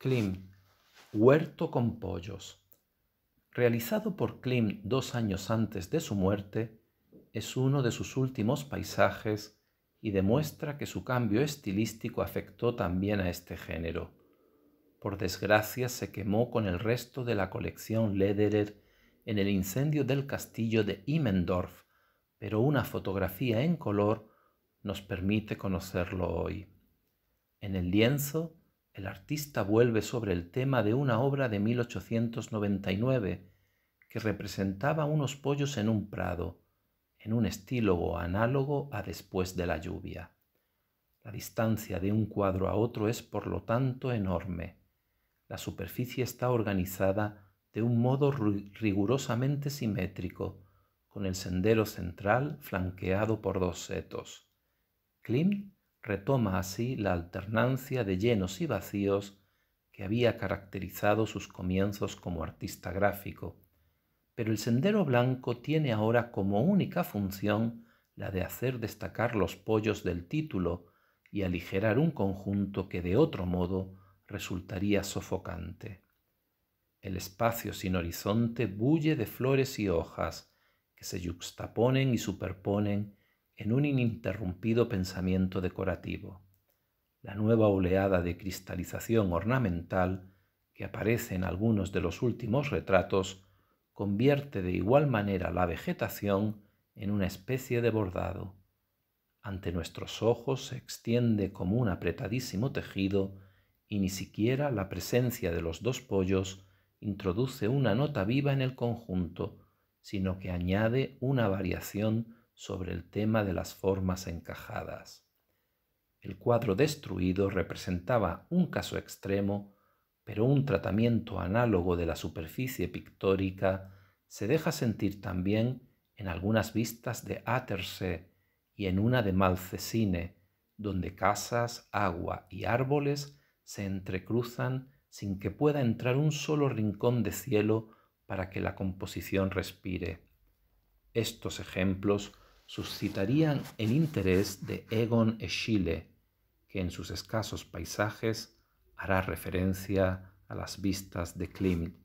Klim, Huerto con Pollos, realizado por Klim dos años antes de su muerte, es uno de sus últimos paisajes y demuestra que su cambio estilístico afectó también a este género. Por desgracia se quemó con el resto de la colección Lederer en el incendio del castillo de Immendorf, pero una fotografía en color nos permite conocerlo hoy. En el lienzo el artista vuelve sobre el tema de una obra de 1899 que representaba unos pollos en un prado, en un estilo análogo a después de la lluvia. La distancia de un cuadro a otro es, por lo tanto, enorme. La superficie está organizada de un modo rigurosamente simétrico, con el sendero central flanqueado por dos setos. Klimt retoma así la alternancia de llenos y vacíos que había caracterizado sus comienzos como artista gráfico, pero el sendero blanco tiene ahora como única función la de hacer destacar los pollos del título y aligerar un conjunto que de otro modo resultaría sofocante. El espacio sin horizonte bulle de flores y hojas que se yuxtaponen y superponen en un ininterrumpido pensamiento decorativo. La nueva oleada de cristalización ornamental que aparece en algunos de los últimos retratos convierte de igual manera la vegetación en una especie de bordado. Ante nuestros ojos se extiende como un apretadísimo tejido y ni siquiera la presencia de los dos pollos introduce una nota viva en el conjunto, sino que añade una variación sobre el tema de las formas encajadas. El cuadro destruido representaba un caso extremo, pero un tratamiento análogo de la superficie pictórica se deja sentir también en algunas vistas de Attersee y en una de Malcesine, donde casas, agua y árboles se entrecruzan sin que pueda entrar un solo rincón de cielo para que la composición respire. Estos ejemplos suscitarían el interés de Egon Schiele, que en sus escasos paisajes hará referencia a las vistas de Klimt.